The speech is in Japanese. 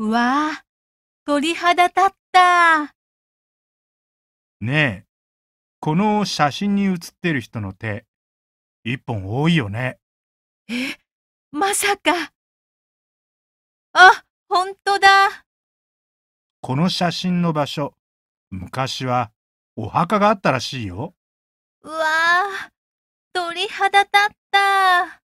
うわあ、鳥肌立った。ねえ、この写真に写ってる人の手、一本多いよね。え、まさか。あ、ほんとだ。この写真の場所、昔はお墓があったらしいよ。うわあ、鳥肌立った。